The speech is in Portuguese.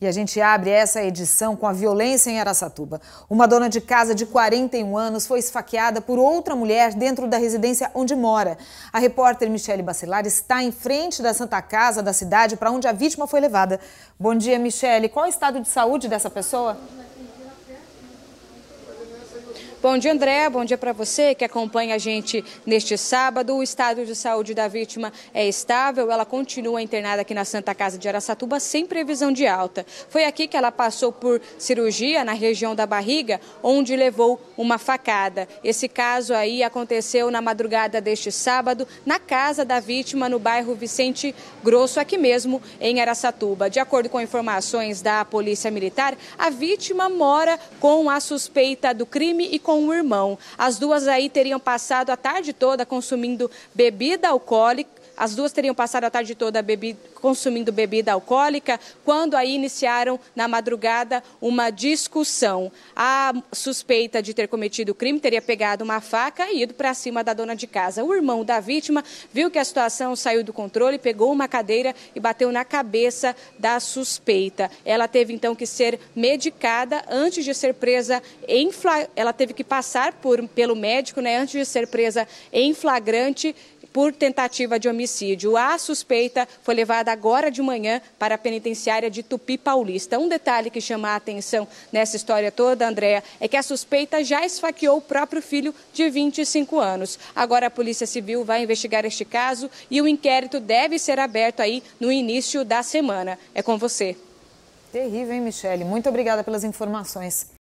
E a gente abre essa edição com a violência em Araçatuba. Uma dona de casa de 41 anos foi esfaqueada por outra mulher dentro da residência onde mora. A repórter Michele Bacelar está em frente da Santa Casa da cidade para onde a vítima foi levada. Bom dia, Michele. Qual é o estado de saúde dessa pessoa? Bom dia, André. Bom dia para você que acompanha a gente neste sábado. O estado de saúde da vítima é estável. Ela continua internada aqui na Santa Casa de Aracatuba sem previsão de alta. Foi aqui que ela passou por cirurgia na região da barriga, onde levou uma facada. Esse caso aí aconteceu na madrugada deste sábado na casa da vítima no bairro Vicente Grosso, aqui mesmo em Aracatuba. De acordo com informações da Polícia Militar, a vítima mora com a suspeita do crime e com um irmão. As duas aí teriam passado a tarde toda consumindo bebida alcoólica as duas teriam passado a tarde toda bebida, consumindo bebida alcoólica, quando aí iniciaram na madrugada uma discussão. A suspeita de ter cometido o crime teria pegado uma faca e ido para cima da dona de casa. O irmão da vítima viu que a situação saiu do controle, pegou uma cadeira e bateu na cabeça da suspeita. Ela teve então que ser medicada antes de ser presa em flagrante. Ela teve que passar por, pelo médico né, antes de ser presa em flagrante por tentativa de homicídio. A suspeita foi levada agora de manhã para a penitenciária de Tupi Paulista. Um detalhe que chama a atenção nessa história toda, Andréa, é que a suspeita já esfaqueou o próprio filho de 25 anos. Agora a Polícia Civil vai investigar este caso e o inquérito deve ser aberto aí no início da semana. É com você. Terrível, hein, Michele? Muito obrigada pelas informações.